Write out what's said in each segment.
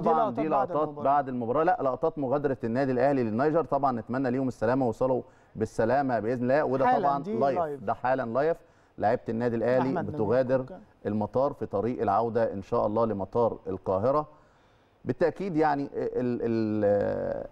طبعا دي لقطات, دي لقطات بعد, بعد المباراه لا لقطات مغادره النادي الاهلي للنيجر طبعا نتمنى ليهم السلامه وصلوا بالسلامه باذن الله وده طبعا لايف ده حالا لايف لعيبه النادي الاهلي بتغادر المطار في طريق العوده ان شاء الله لمطار القاهره بالتاكيد يعني ال ال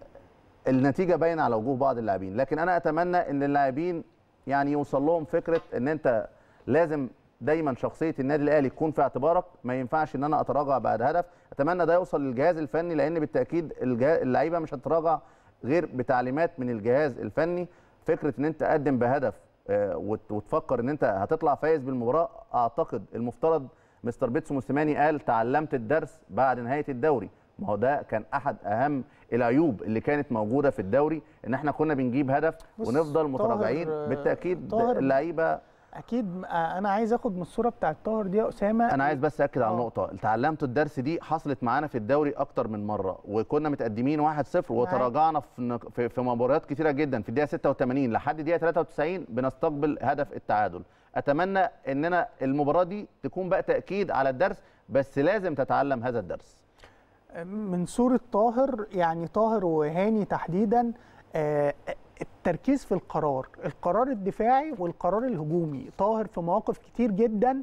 النتيجه باينه على وجوه بعض اللاعبين لكن انا اتمنى ان اللاعبين يعني يوصل لهم فكره ان انت لازم دايما شخصيه النادي الاهلي تكون في اعتبارك ما ينفعش ان انا اتراجع بعد هدف اتمنى ده يوصل للجهاز الفني لان بالتاكيد اللعيبه مش هتتراجع غير بتعليمات من الجهاز الفني فكره ان انت تقدم بهدف آه، وتفكر ان انت هتطلع فايز بالمباراه اعتقد المفترض مستر بيتسو موسيماني قال تعلمت الدرس بعد نهايه الدوري ما هو ده كان احد اهم العيوب اللي كانت موجوده في الدوري ان احنا كنا بنجيب هدف ونفضل متراجعين بالتاكيد اللعيبه اكيد انا عايز اخد من الصوره بتاعت طاهر دي يا اسامه انا عايز بس اكد على آه. نقطه اتعلمت الدرس دي حصلت معانا في الدوري اكتر من مره وكنا متقدمين 1-0 وتراجعنا في في مباريات كتيره جدا في الدقيقه 86 لحد الدقيقه 93 بنستقبل هدف التعادل اتمنى اننا المباراه دي تكون بقى تاكيد على الدرس بس لازم تتعلم هذا الدرس من صوره طاهر يعني طاهر وهاني تحديدا آه، التركيز في القرار القرار الدفاعي والقرار الهجومي طاهر في مواقف كتير جدا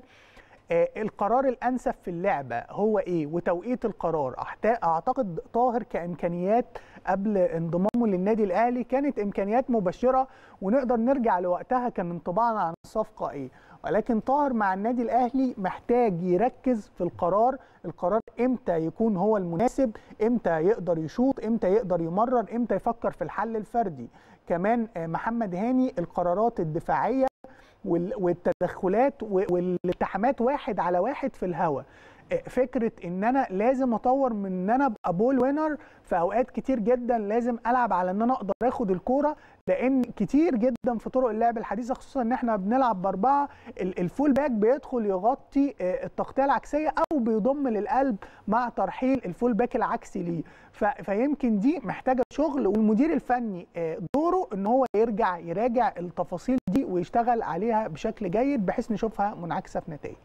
آه، القرار الانسب في اللعبه هو ايه وتوقيت القرار اعتقد طاهر كامكانيات قبل انضمامه للنادي الاهلي كانت امكانيات مبشره ونقدر نرجع لوقتها كان انطباعنا عن الصفقه ايه ولكن طاهر مع النادي الاهلي محتاج يركز في القرار القرار امتى يكون هو المناسب امتى يقدر يشوط امتى يقدر يمرر امتى يفكر في الحل الفردي كمان آه، محمد هاني القرارات الدفاعيه والتدخلات والالتحامات واحد على واحد في الهواء فكره ان انا لازم اطور من ان انا ابقى بول وينر في اوقات كتير جدا لازم العب على ان انا اقدر اخد الكوره لان كتير جدا في طرق اللعب الحديثه خصوصا ان احنا بنلعب باربعه الفول باك بيدخل يغطي آه، التغطيه العكسيه او بيضم للقلب مع ترحيل الفول باك العكسي ليه فيمكن دي محتاجه شغل والمدير الفني آه، دوره ان هو يرجع يراجع التفاصيل دي ويشتغل عليها بشكل جيد بحيث نشوفها منعكسه في نتائج